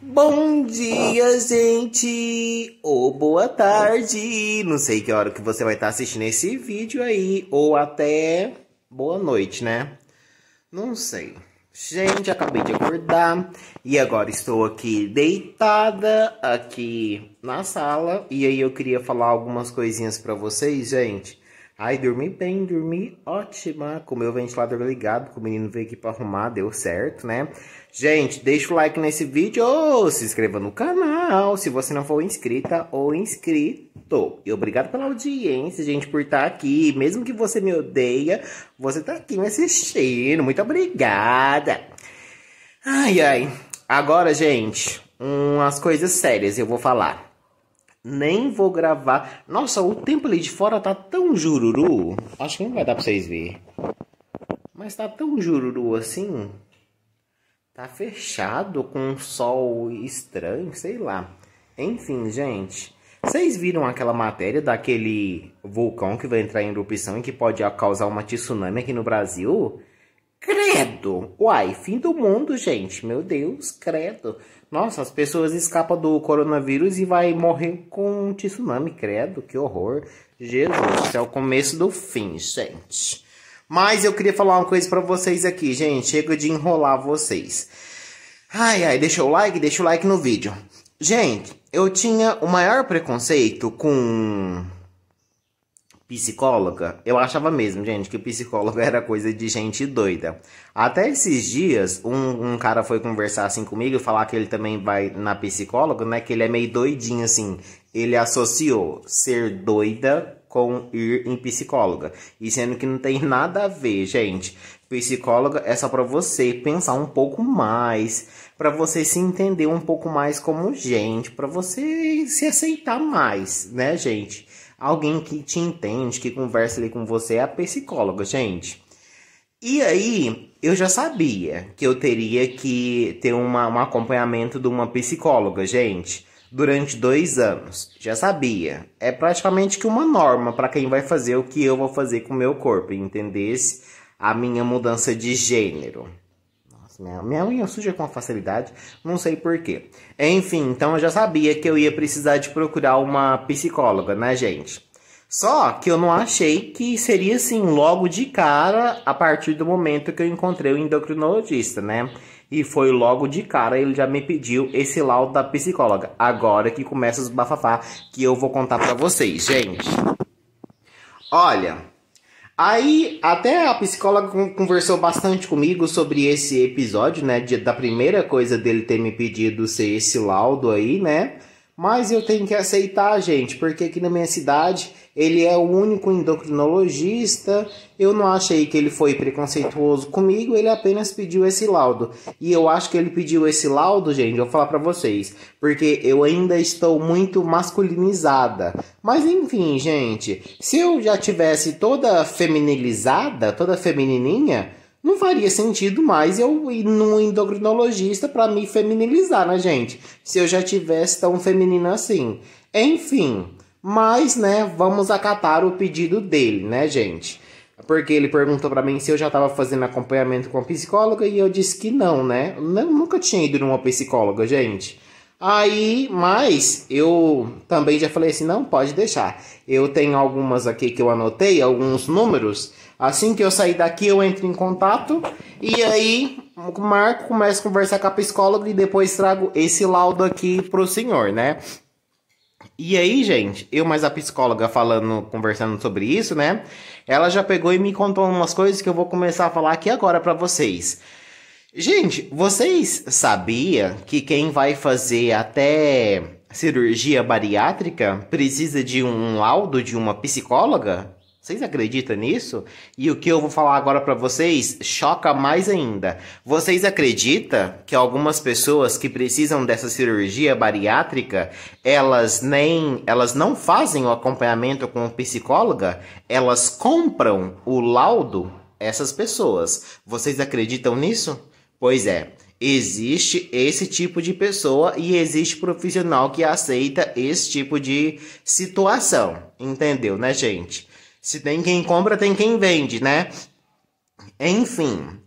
Bom dia, gente! Ou boa tarde! Não sei que hora que você vai estar assistindo esse vídeo aí, ou até boa noite, né? Não sei. Gente, acabei de acordar e agora estou aqui deitada aqui na sala e aí eu queria falar algumas coisinhas para vocês, gente. Aí dormi bem, dormi ótima, com o meu ventilador ligado, que o menino veio aqui pra arrumar, deu certo, né? Gente, deixa o like nesse vídeo, se inscreva no canal, se você não for inscrita ou inscrito. E obrigado pela audiência, gente, por estar tá aqui. Mesmo que você me odeia, você tá aqui me assistindo, muito obrigada. Ai, ai. Agora, gente, umas coisas sérias eu vou falar. Nem vou gravar. Nossa, o tempo ali de fora tá tão jururu. Acho que não vai dar pra vocês verem. Mas tá tão jururu assim. Tá fechado com um sol estranho, sei lá. Enfim, gente. Vocês viram aquela matéria daquele vulcão que vai entrar em erupção e que pode causar uma tsunami aqui no Brasil? Credo! Uai, fim do mundo, gente. Meu Deus, credo. Nossa, as pessoas escapam do coronavírus e vai morrer com um tsunami, credo. Que horror. Jesus, é o começo do fim, gente. Mas eu queria falar uma coisa para vocês aqui, gente. Chega de enrolar vocês. Ai, ai, deixa o like, deixa o like no vídeo. Gente, eu tinha o maior preconceito com psicóloga, eu achava mesmo, gente, que psicóloga era coisa de gente doida. Até esses dias, um, um cara foi conversar assim comigo e falar que ele também vai na psicóloga, né? Que ele é meio doidinho assim. Ele associou ser doida com ir em psicóloga. E sendo que não tem nada a ver, gente. Psicóloga é só para você pensar um pouco mais, para você se entender um pouco mais como gente, para você se aceitar mais, né, gente? alguém que te entende, que conversa ali com você, é a psicóloga, gente. E aí, eu já sabia que eu teria que ter uma, um acompanhamento de uma psicóloga, gente, durante dois anos. Já sabia. É praticamente que uma norma para quem vai fazer o que eu vou fazer com o meu corpo, entendesse? A minha mudança de gênero. Minha, minha unha suja com facilidade, não sei porquê. Enfim, então eu já sabia que eu ia precisar de procurar uma psicóloga, né, gente? Só que eu não achei que seria assim logo de cara a partir do momento que eu encontrei o endocrinologista, né? E foi logo de cara ele já me pediu esse laudo da psicóloga. Agora que começa os bafafá que eu vou contar para vocês, gente. Olha, Aí até a psicóloga conversou bastante comigo sobre esse episódio, né? De, da primeira coisa dele ter me pedido ser esse laudo aí, né? Mas eu tenho que aceitar, gente, porque aqui na minha cidade ele é o único endocrinologista. Eu não achei que ele foi preconceituoso comigo, ele apenas pediu esse laudo. E eu acho que ele pediu esse laudo, gente, vou falar para vocês, porque eu ainda estou muito masculinizada. Mas enfim, gente, se eu já tivesse toda feminilizada, toda feminininha, não faria sentido mais eu ir num endocrinologista para me feminilizar, né, gente? Se eu já tivesse tão feminina assim. Enfim, mas, né, vamos acatar o pedido dele, né, gente? Porque ele perguntou para mim se eu já estava fazendo acompanhamento com a psicóloga e eu disse que não, né? Eu nunca tinha ido numa psicóloga, gente. Aí, mas eu também já falei assim, não pode deixar. Eu tenho algumas aqui que eu anotei, alguns números. Assim que eu sair daqui, eu entro em contato e aí marco, começo a conversar com a psicóloga e depois trago esse laudo aqui pro senhor, né? E aí, gente, eu mais a psicóloga falando, conversando sobre isso, né? Ela já pegou e me contou umas coisas que eu vou começar a falar aqui agora para vocês. Gente, vocês sabiam que quem vai fazer até cirurgia bariátrica precisa de um laudo de uma psicóloga? Vocês acreditam nisso? E o que eu vou falar agora para vocês choca mais ainda. Vocês acreditam que algumas pessoas que precisam dessa cirurgia bariátrica, elas nem elas não fazem o acompanhamento com o psicóloga, elas compram o laudo essas pessoas. Vocês acreditam nisso? Pois é. Existe esse tipo de pessoa e existe profissional que aceita esse tipo de situação, entendeu, né, gente? Se tem quem compra, tem quem vende, né? Enfim.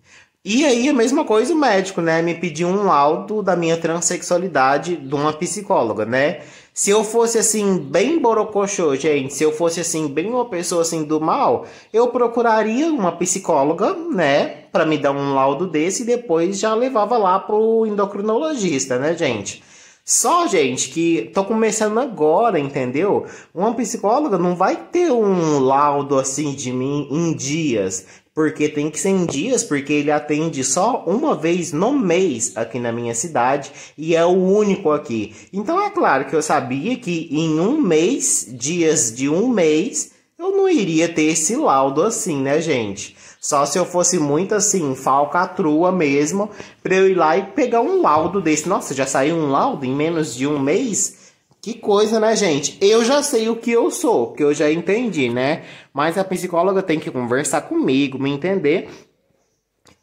E aí a mesma coisa o médico, né? Me pediu um laudo da minha transexualidade de uma psicóloga, né? Se eu fosse assim bem borocochô, gente, se eu fosse assim bem uma pessoa assim do mal, eu procuraria uma psicóloga, né, para me dar um laudo desse e depois já levava lá pro endocrinologista, né, gente? Só, gente, que tô começando agora, entendeu? Uma psicóloga não vai ter um laudo assim de mim em dias. Porque tem que ser em dias, porque ele atende só uma vez no mês aqui na minha cidade e é o único aqui. Então é claro que eu sabia que em um mês, dias de um mês, eu não iria ter esse laudo assim, né, gente? Só se eu fosse muito assim, falcatrua mesmo, pra eu ir lá e pegar um laudo desse. Nossa, já saiu um laudo em menos de um mês? Que coisa, né, gente? Eu já sei o que eu sou, que eu já entendi, né? Mas a psicóloga tem que conversar comigo, me entender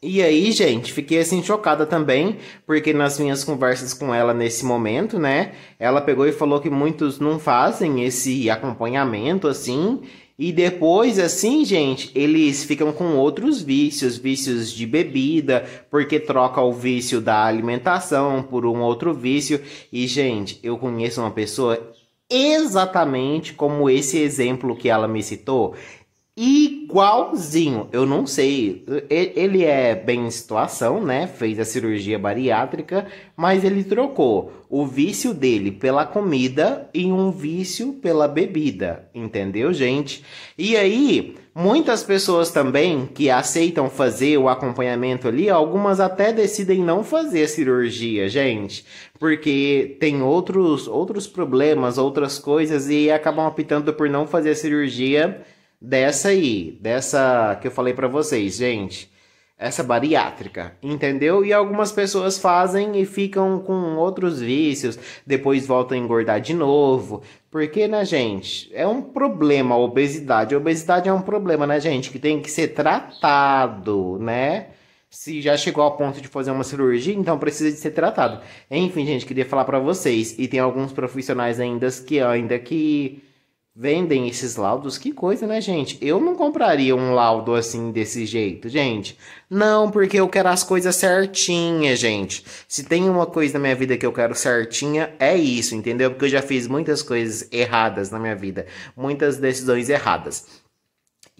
e aí, gente, fiquei assim chocada também, porque nas minhas conversas com ela nesse momento, né, ela pegou e falou que muitos não fazem esse acompanhamento assim, e depois, assim, gente, eles ficam com outros vícios, vícios de bebida, porque troca o vício da alimentação por um outro vício. E, gente, eu conheço uma pessoa exatamente como esse exemplo que ela me citou igualzinho. Eu não sei. Ele é bem em situação, né? Fez a cirurgia bariátrica, mas ele trocou o vício dele pela comida e um vício pela bebida. Entendeu, gente? E aí, muitas pessoas também que aceitam fazer o acompanhamento ali, algumas até decidem não fazer a cirurgia, gente, porque tem outros outros problemas, outras coisas e acabam optando por não fazer a cirurgia dessa aí, dessa que eu falei para vocês, gente. Essa bariátrica, entendeu? E algumas pessoas fazem e ficam com outros vícios, depois voltam a engordar de novo. Porque, né, gente? É um problema a obesidade. A obesidade é um problema, né, gente? Que tem que ser tratado, né? se já chegou ao ponto de fazer uma cirurgia, então precisa de ser tratado. Enfim, gente, queria falar para vocês. E tem alguns profissionais ainda que ainda que vendem esses laudos. Que coisa, né, gente? Eu não compraria um laudo assim desse jeito, gente. Não, porque eu quero as coisas certinhas, gente. Se tem uma coisa na minha vida que eu quero certinha, é isso, entendeu? Porque eu já fiz muitas coisas erradas na minha vida, muitas decisões erradas.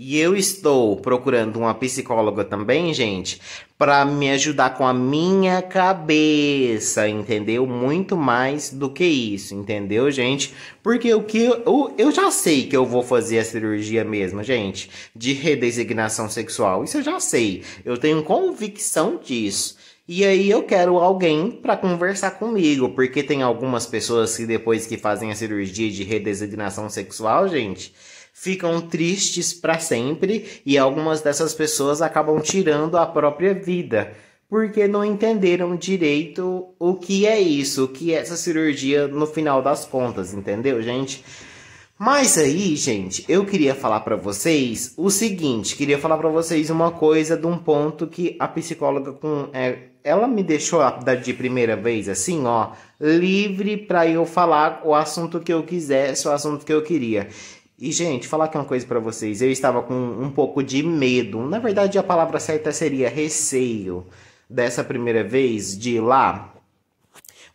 E eu estou procurando uma psicóloga também, gente, para me ajudar com a minha cabeça, entendeu? Muito mais do que isso, entendeu, gente? Porque o que eu, eu já sei que eu vou fazer a cirurgia mesmo, gente, de redesignação sexual. Isso eu já sei. Eu tenho convicção disso. E aí eu quero alguém para conversar comigo, porque tem algumas pessoas que depois que fazem a cirurgia de redesignação sexual, gente, ficam tristes para sempre e algumas dessas pessoas acabam tirando a própria vida porque não entenderam direito o que é isso, o que é essa cirurgia no final das contas, entendeu, gente? Mas aí, gente, eu queria falar para vocês o seguinte, queria falar para vocês uma coisa de um ponto que a psicóloga com é, ela me deixou de primeira vez assim, ó, livre para eu falar o assunto que eu quisesse, o assunto que eu queria. E, gente, falar aqui uma coisa para vocês. Eu estava com um pouco de medo. Na verdade, a palavra certa seria receio dessa primeira vez de ir lá.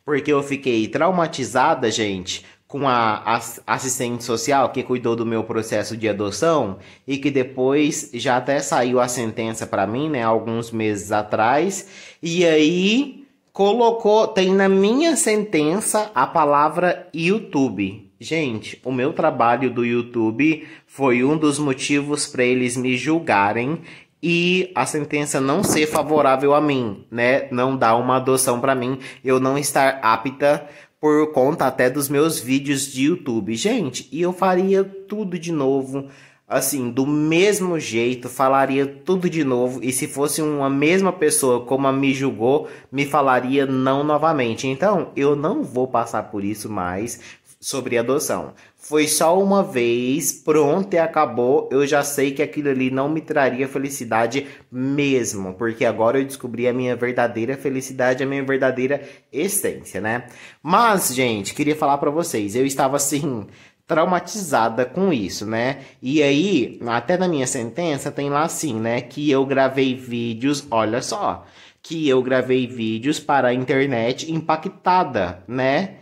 Porque eu fiquei traumatizada, gente, com a assistente social que cuidou do meu processo de adoção e que depois já até saiu a sentença para mim, né, alguns meses atrás. E aí colocou, tem na minha sentença a palavra YouTube. Gente, o meu trabalho do YouTube foi um dos motivos para eles me julgarem e a sentença não ser favorável a mim, né? Não dar uma adoção para mim, eu não estar apta por conta até dos meus vídeos de YouTube. Gente, e eu faria tudo de novo, assim, do mesmo jeito, falaria tudo de novo e se fosse uma mesma pessoa como a me julgou, me falaria não novamente. Então, eu não vou passar por isso mais sobre adoção. Foi só uma vez, pronto e acabou. Eu já sei que aquilo ali não me traria felicidade mesmo, porque agora eu descobri a minha verdadeira felicidade, a minha verdadeira essência, né? Mas, gente, queria falar para vocês, eu estava assim traumatizada com isso, né? E aí, até na minha sentença tem lá assim, né, que eu gravei vídeos, olha só, que eu gravei vídeos para a internet impactada, né?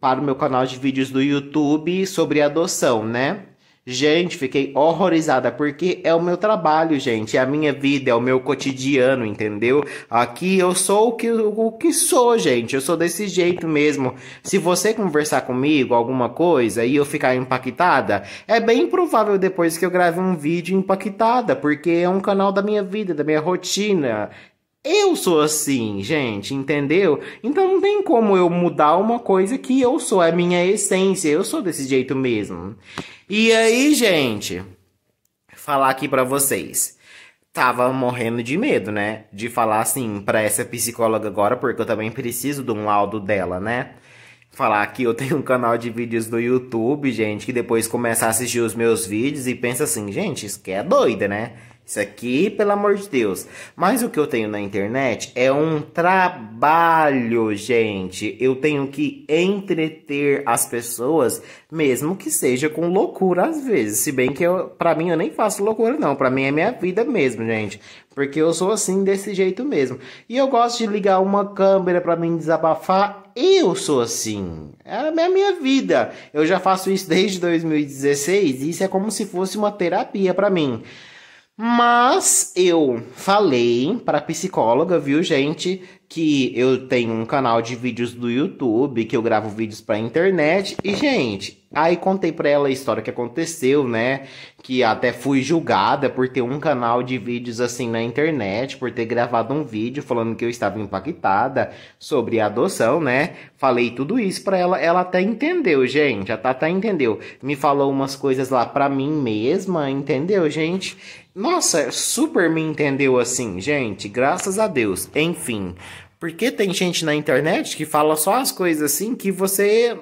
para o meu canal de vídeos do YouTube sobre adoção, né? Gente, fiquei horrorizada porque é o meu trabalho, gente, é a minha vida, é o meu cotidiano, entendeu? Aqui eu sou o que, o que sou, gente, eu sou desse jeito mesmo. Se você conversar comigo alguma coisa e eu ficar impactada, é bem provável depois que eu grave um vídeo impactada, porque é um canal da minha vida, da minha rotina, eu sou assim, gente, entendeu? Então não tem como eu mudar uma coisa que eu sou, é minha essência, eu sou desse jeito mesmo. E aí, gente, falar aqui para vocês. Tava morrendo de medo, né? De falar assim pra essa psicóloga agora, porque eu também preciso de um laudo dela, né? Falar que eu tenho um canal de vídeos no YouTube, gente, que depois começa a assistir os meus vídeos e pensa assim, gente, isso que é doida, né? Isso aqui, pelo amor de Deus. Mas o que eu tenho na internet é um trabalho, gente. Eu tenho que entreter as pessoas, mesmo que seja com loucura às vezes. Se bem que eu, para mim eu nem faço loucura não, para mim é minha vida mesmo, gente. Porque eu sou assim desse jeito mesmo. E eu gosto de ligar uma câmera para mim desabafar. Eu sou assim. É a minha vida. Eu já faço isso desde 2016 e isso é como se fosse uma terapia para mim. Mas eu falei para psicóloga, viu, gente, que eu tenho um canal de vídeos do YouTube, que eu gravo vídeos pra internet. E, gente, aí contei pra ela a história que aconteceu, né? Que até fui julgada por ter um canal de vídeos assim na internet, por ter gravado um vídeo falando que eu estava impactada sobre a adoção, né? Falei tudo isso pra ela. Ela até entendeu, gente. A Tata entendeu. Me falou umas coisas lá pra mim mesma, entendeu, gente? Nossa, super me entendeu assim, gente. Graças a Deus. Enfim. Porque tem gente na internet que fala só as coisas assim que você.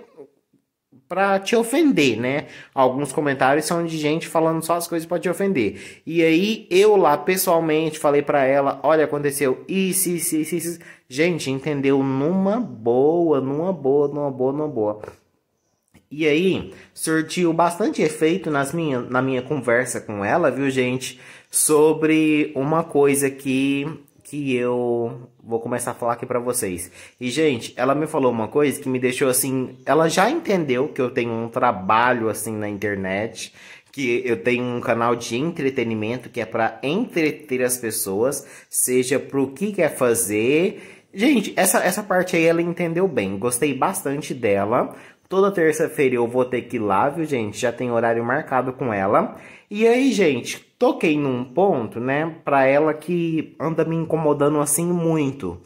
pra te ofender, né? Alguns comentários são de gente falando só as coisas para te ofender. E aí eu lá pessoalmente falei para ela: olha, aconteceu isso, isso, isso, isso. Gente, entendeu? Numa boa, numa boa, numa boa, numa boa. E aí, surtiu bastante efeito nas minha, na minha conversa com ela, viu, gente? Sobre uma coisa que que eu vou começar a falar aqui para vocês. E gente, ela me falou uma coisa que me deixou assim, ela já entendeu que eu tenho um trabalho assim na internet, que eu tenho um canal de entretenimento que é para entreter as pessoas, seja pro que quer fazer. Gente, essa essa parte aí ela entendeu bem. Gostei bastante dela. Toda terça-feira eu vou ter que ir lá, viu, gente? Já tem horário marcado com ela. E aí, gente, toquei num ponto, né, para ela que anda me incomodando assim muito.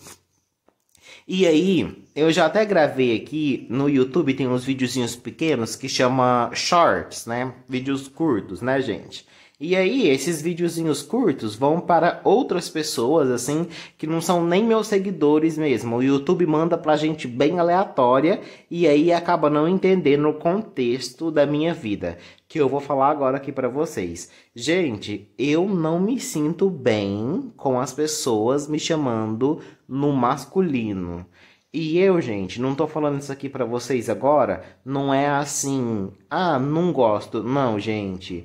E aí, eu já até gravei aqui no YouTube, tem uns videozinhos pequenos que chama shorts, né? Vídeos curtos, né, gente? E aí, esses videozinhos curtos vão para outras pessoas, assim, que não são nem meus seguidores mesmo. O YouTube manda pra gente bem aleatória e aí acaba não entendendo o contexto da minha vida, que eu vou falar agora aqui para vocês. Gente, eu não me sinto bem com as pessoas me chamando no masculino. E eu, gente, não tô falando isso aqui para vocês agora, não é assim, ah, não gosto. Não, gente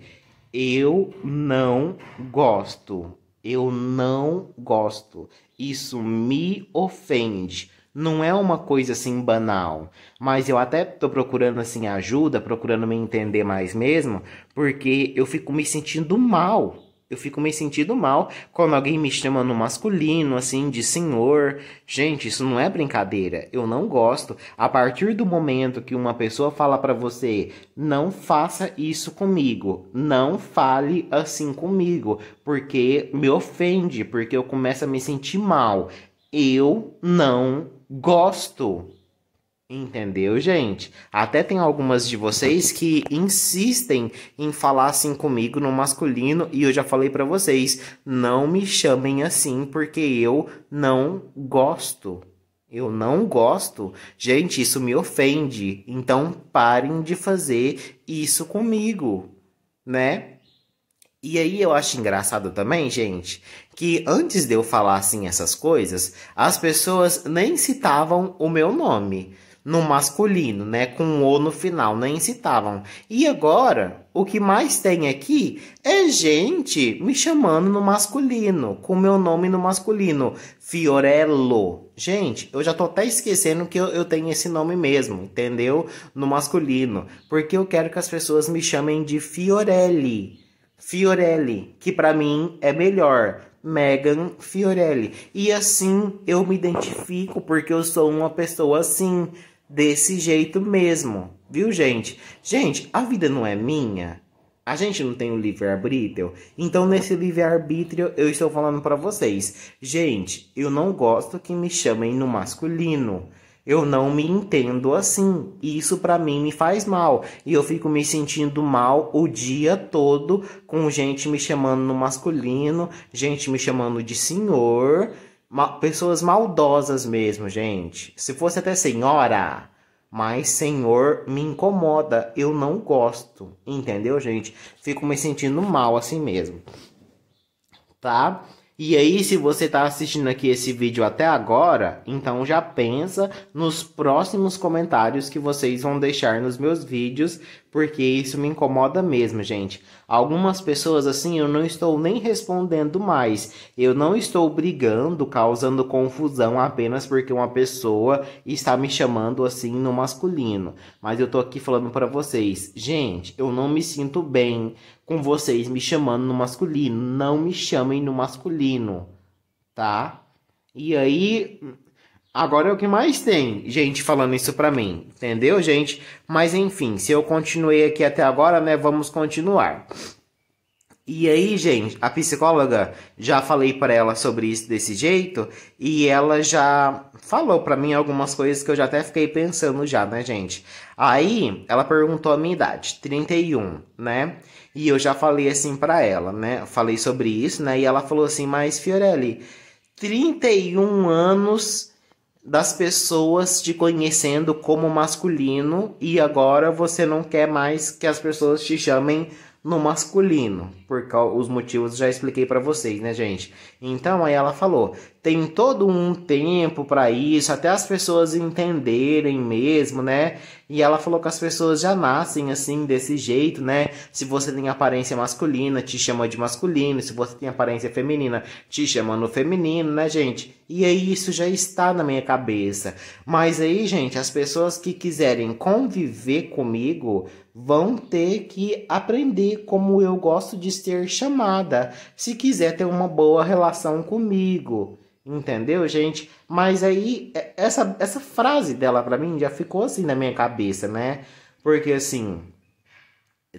eu não gosto. Eu não gosto. Isso me ofende. Não é uma coisa assim banal, mas eu até tô procurando assim ajuda, procurando me entender mais mesmo, porque eu fico me sentindo mal eu fico me sentindo mal quando alguém me chama no masculino, assim, de senhor. Gente, isso não é brincadeira. Eu não gosto. A partir do momento que uma pessoa fala para você, não faça isso comigo, não fale assim comigo, porque me ofende, porque eu começo a me sentir mal. Eu não gosto. Entendeu, gente? Até tem algumas de vocês que insistem em falar assim comigo no masculino e eu já falei para vocês, não me chamem assim porque eu não gosto. Eu não gosto. Gente, isso me ofende. Então parem de fazer isso comigo, né? E aí eu acho engraçado também, gente, que antes de eu falar assim essas coisas, as pessoas nem citavam o meu nome no masculino, né? Com um o no final, nem citavam. E agora, o que mais tem aqui é gente me chamando no masculino, com meu nome no masculino, Fiorello. Gente, eu já tô até esquecendo que eu, eu tenho esse nome mesmo, entendeu? No masculino, porque eu quero que as pessoas me chamem de Fiorelli. Fiorelli, que para mim é melhor, Megan Fiorelli. E assim eu me identifico porque eu sou uma pessoa assim desse jeito mesmo, viu, gente? Gente, a vida não é minha. A gente não tem o um livre-arbítrio. Então, nesse livre-arbítrio, eu estou falando para vocês. Gente, eu não gosto que me chamem no masculino. Eu não me entendo assim. Isso para mim me faz mal. E eu fico me sentindo mal o dia todo com gente me chamando no masculino, gente me chamando de senhor. Ma pessoas maldosas mesmo, gente. Se fosse até senhora, mas senhor me incomoda, eu não gosto, entendeu, gente? Fico me sentindo mal assim mesmo, tá? E aí, se você tá assistindo aqui esse vídeo até agora, então já pensa nos próximos comentários que vocês vão deixar nos meus vídeos porque isso me incomoda mesmo, gente. Algumas pessoas assim eu não estou nem respondendo mais. Eu não estou brigando, causando confusão apenas porque uma pessoa está me chamando assim no masculino. Mas eu tô aqui falando para vocês, gente, eu não me sinto bem com vocês me chamando no masculino. Não me chamem no masculino, tá? E aí, Agora é o que mais tem gente falando isso pra mim, entendeu, gente? Mas enfim, se eu continuei aqui até agora, né, vamos continuar. E aí, gente, a psicóloga, já falei para ela sobre isso desse jeito e ela já falou para mim algumas coisas que eu já até fiquei pensando já, né, gente? Aí, ela perguntou a minha idade, 31, né? E eu já falei assim para ela, né? Falei sobre isso, né? E ela falou assim: "Mas Fiorelli, 31 anos das pessoas te conhecendo como masculino e agora você não quer mais que as pessoas te chamem no masculino, por causa, os motivos já expliquei para vocês, né, gente? Então aí ela falou: tem todo um tempo para isso, até as pessoas entenderem mesmo, né? E ela falou que as pessoas já nascem assim desse jeito, né? Se você tem aparência masculina, te chama de masculino, se você tem aparência feminina, te chama no feminino, né, gente? E aí isso já está na minha cabeça. Mas aí, gente, as pessoas que quiserem conviver comigo vão ter que aprender como eu gosto de ser chamada, se quiser ter uma boa relação comigo. Entendeu, gente? Mas aí é, essa essa frase dela para mim já ficou assim na minha cabeça, né? Porque assim,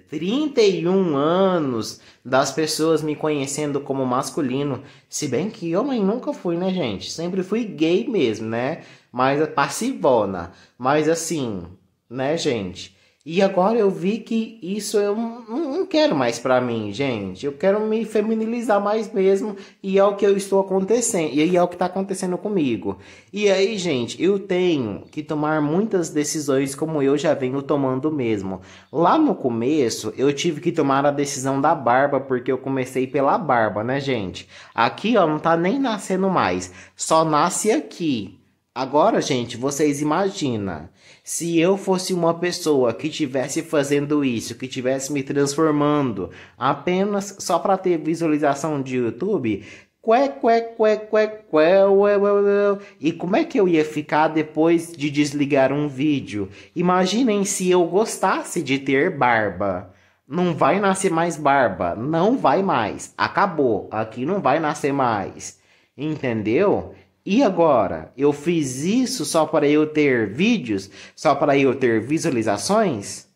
31 anos das pessoas me conhecendo como masculino, se bem que homem nunca fui, né, gente? Sempre fui gay mesmo, né? Mas é passivona. Mas assim, né, gente? E agora eu vi que isso eu é não, quero mais para mim, gente. Eu quero me feminilizar mais mesmo. E é o que eu estou acontecendo. E é o que está acontecendo comigo. E aí, gente, eu tenho que tomar muitas decisões como eu já venho tomando mesmo. Lá no começo, eu tive que tomar a decisão da barba, porque eu comecei pela barba, né, gente? Aqui, ó, não tá nem nascendo mais. Só nasce aqui. Agora, gente, vocês imaginam se eu fosse uma pessoa que estivesse fazendo isso, que estivesse me transformando apenas só para ter visualização de YouTube, Qué, qué, qué, qué, qué, ué, ué, ué. E como é que eu ia ficar depois de desligar um vídeo? Imaginem se eu gostasse de ter barba. Não vai nascer mais barba. Não vai mais. Acabou. Aqui não vai nascer mais. Entendeu? E agora? Eu fiz isso só para eu ter vídeos? Só para eu ter visualizações?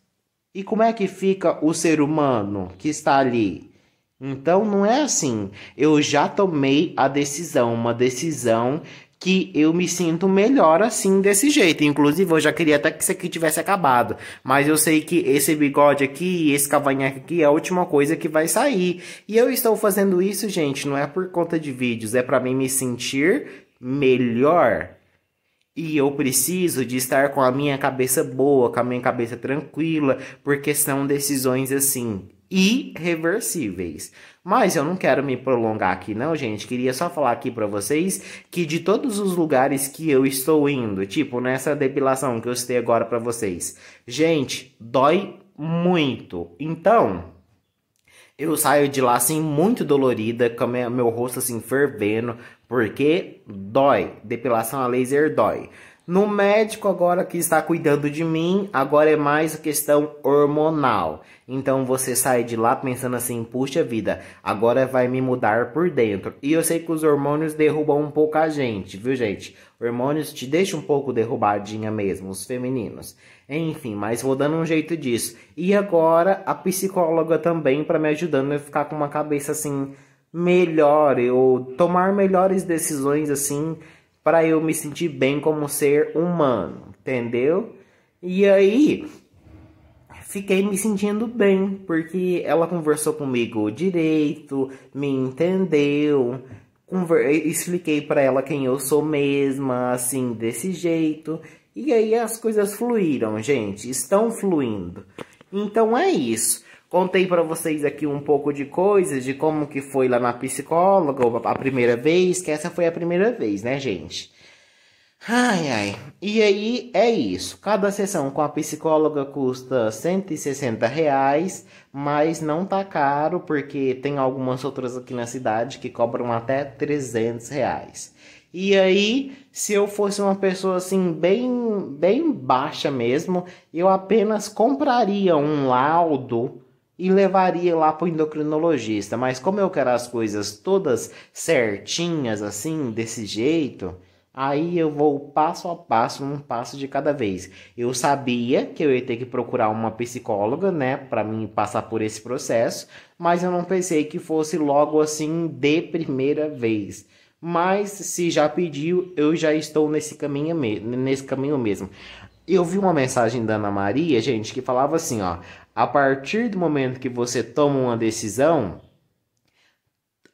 E como é que fica o ser humano que está ali? Então não é assim. Eu já tomei a decisão, uma decisão que eu me sinto melhor assim desse jeito. Inclusive, eu já queria até que isso aqui tivesse acabado, mas eu sei que esse bigode aqui, esse cavanhaque aqui é a última coisa que vai sair. E eu estou fazendo isso, gente, não é por conta de vídeos, é para mim me sentir melhor e eu preciso de estar com a minha cabeça boa, com a minha cabeça tranquila, porque são decisões assim irreversíveis. Mas eu não quero me prolongar aqui não, gente. Queria só falar aqui para vocês que de todos os lugares que eu estou indo, tipo nessa depilação que eu citei agora para vocês. Gente, dói muito. Então, eu saio de lá assim muito dolorida, com meu rosto assim fervendo, porque dói. Depilação a laser dói. No médico agora que está cuidando de mim, agora é mais questão hormonal. Então você sai de lá pensando assim, puxa vida, agora vai me mudar por dentro. E eu sei que os hormônios derrubam um pouco a gente, viu gente? Hormônios te deixam um pouco derrubadinha mesmo, os femininos. Enfim, mas vou dando um jeito disso. E agora a psicóloga também para me ajudando a ficar com uma cabeça assim melhor, eu tomar melhores decisões assim para eu me sentir bem como ser humano, entendeu? E aí fiquei me sentindo bem, porque ela conversou comigo direito, me entendeu, conver... expliquei para ela quem eu sou mesma, assim, desse jeito. E aí as coisas fluíram, gente, estão fluindo. Então é isso. Contei para vocês aqui um pouco de coisas, de como que foi lá na psicóloga a primeira vez, que essa foi a primeira vez, né, gente? Ai, ai. E aí é isso. Cada sessão com a psicóloga custa 160 reais, mas não tá caro porque tem algumas outras aqui na cidade que cobram até 300 reais. E aí, se eu fosse uma pessoa assim bem, bem baixa mesmo, eu apenas compraria um laudo e levaria lá para o endocrinologista, mas como eu quero as coisas todas certinhas assim, desse jeito, aí eu vou passo a passo, um passo de cada vez. Eu sabia que eu ia ter que procurar uma psicóloga, né, para mim passar por esse processo, mas eu não pensei que fosse logo assim de primeira vez mas se já pediu, eu já estou nesse caminho, nesse caminho mesmo eu vi uma mensagem da Ana Maria, gente, que falava assim, ó, a partir do momento que você toma uma decisão,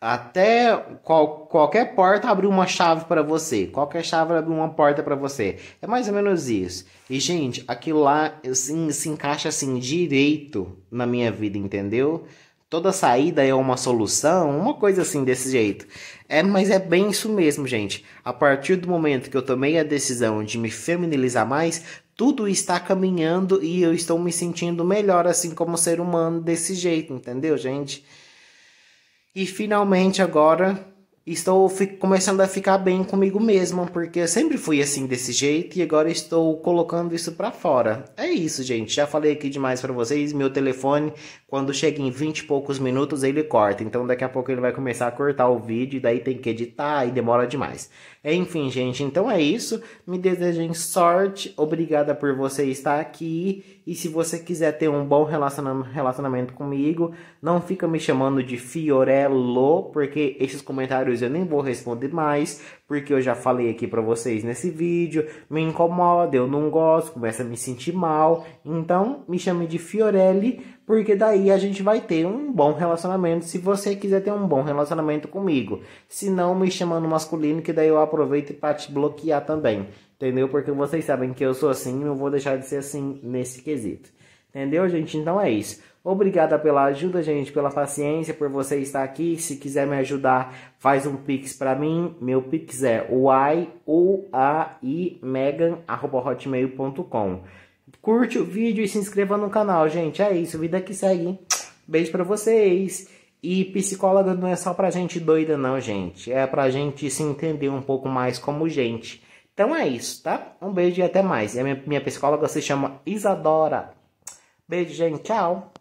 até qual, qualquer porta abriu uma chave para você, qualquer chave abriu uma porta para você. É mais ou menos isso. E gente, aquilo lá assim, se encaixa assim direito na minha vida, entendeu? toda saída é uma solução, uma coisa assim desse jeito. É, mas é bem isso mesmo, gente. A partir do momento que eu tomei a decisão de me feminilizar mais, tudo está caminhando e eu estou me sentindo melhor assim como ser humano desse jeito, entendeu, gente? E finalmente agora estou começando a ficar bem comigo mesma, porque eu sempre fui assim desse jeito e agora estou colocando isso para fora. É isso, gente. Já falei aqui demais para vocês. Meu telefone, quando chega em 20 e poucos minutos, ele corta. Então daqui a pouco ele vai começar a cortar o vídeo, e daí tem que editar e demora demais. Enfim, gente, então é isso. Me desejem sorte. Obrigada por você estar aqui. E se você quiser ter um bom relacionamento comigo, não fica me chamando de Fiorello, porque esses comentários eu nem vou responder mais porque eu já falei aqui para vocês nesse vídeo, me incomoda, eu não gosto, começa a me sentir mal. Então, me chame de Fiorelli, porque daí a gente vai ter um bom relacionamento, se você quiser ter um bom relacionamento comigo. Se não, me chamando masculino, que daí eu aproveito para te bloquear também. Entendeu? Porque vocês sabem que eu sou assim, não vou deixar de ser assim nesse quesito. Entendeu, gente? Então é isso. Obrigada pela ajuda, gente, pela paciência, por você estar aqui. Se quiser me ajudar, faz um pix para mim. Meu pix é uaimegan.hotmail.com Curte o vídeo e se inscreva no canal, gente. É isso, vida que segue. Beijo para vocês. E psicóloga não é só pra gente doida, não, gente. É pra gente se entender um pouco mais como gente. Então é isso, tá? Um beijo e até mais. E a minha psicóloga se chama Isadora. Beijo, gente. Tchau.